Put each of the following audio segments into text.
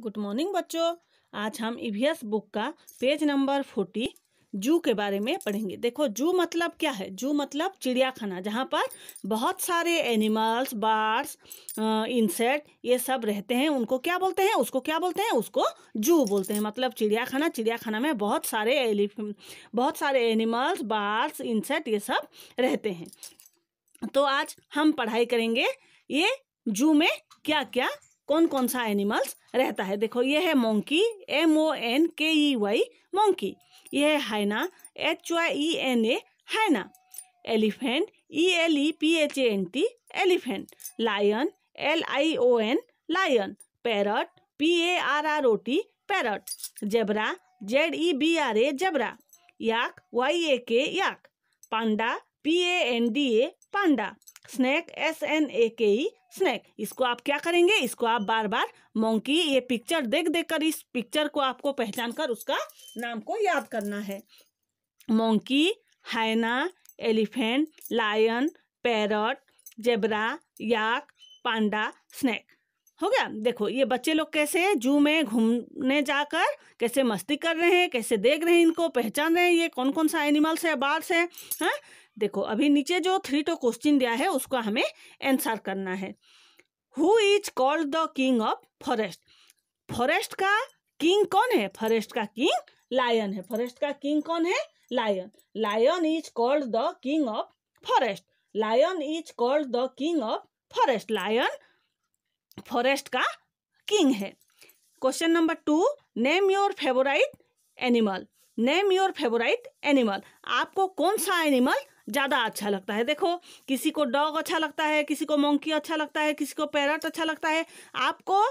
Good morning बच्चों आज हम ईवीएस e बुक का पेज नंबर फोर्टी जू के बारे में पढ़ेंगे देखो जू मतलब क्या है जू मतलब चिड़ियाखाना जहाँ पर बहुत सारे एनिमल्स बार्ड्स इंसेक्ट ये सब रहते हैं उनको क्या बोलते हैं उसको क्या बोलते हैं उसको जू बोलते हैं मतलब चिड़ियाखाना चिड़ियाखाना में बहुत सारे एलिफ बहुत सारे एनिमल्स बार्ड्स इंसेक्ट ये सब रहते हैं तो आज हम पढ़ाई करेंगे ये जू में क्या क्या कौन कौन सा एनिमल्स रहता है देखो ये है मोंकी एम ओ एन के ई वाई मोंकी ये है hyena H Y N A hyena elephant E L E P H A N T elephant lion L I O N lion parrot P A R R O T parrot zebra Z E B R A zebra yak Y A K yak panda P A N D A panda snake S N A K E snack इसको आप क्या करेंगे इसको आप बार बार monkey ये picture देख देख कर इस पिक्चर को आपको पहचान कर उसका नाम को याद करना है monkey hyena elephant lion parrot zebra yak panda snake हो गया देखो ये बच्चे लोग कैसे जू में घूमने जाकर कैसे मस्ती कर रहे हैं कैसे देख रहे हैं इनको पहचान रहे हैं ये कौन कौन सा एनिमल्स है बार्स है हाँ देखो अभी नीचे जो थ्री टो क्वेश्चन दिया है उसको हमें आंसर करना है who is called the king of forest forest का किंग कौन है फॉरेस्ट का किंग लायन है फॉरेस्ट का किंग कौन है lion lion is called the king of forest lion is called the king of forest lion forest का king है question number two name your favourite animal name your favourite animal आपको कौन सा animal ज़्यादा अच्छा लगता है देखो किसी को डॉग अच्छा लगता है किसी को मंकी अच्छा लगता है किसी को पैरट अच्छा लगता है आपको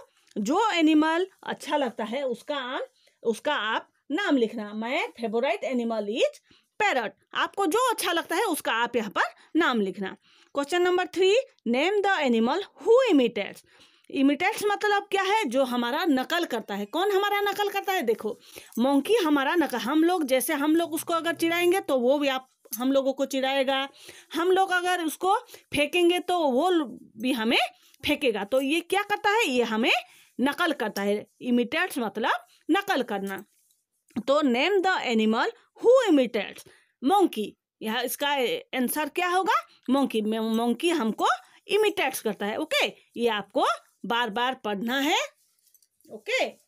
जो एनिमल अच्छा लगता है उसका आप उसका आप नाम लिखना my favourite animal is parrot आपको जो अच्छा लगता है उसका आप यहाँ पर नाम लिखना question number three name the animal who imitates imitates मतलब क्या है जो हमारा नकल करता है कौन हमारा नकल करता है देखो मोंकी हमारा नकल हम लोग जैसे हम लोग उसको अगर चिड़ाएंगे तो वो भी आप हम लोगों को चिड़ाएगा हम लोग अगर उसको फेंकेंगे तो वो भी हमें फेंकेगा तो ये क्या करता है ये हमें नकल करता है इमिटेट्स मतलब नकल करना तो name the animal who imitates monkey यह इसका आंसर क्या होगा मोंकी मोंकी हमको इमिटेट्स करता है ओके ये आपको बार बार पढ़ना है ओके okay?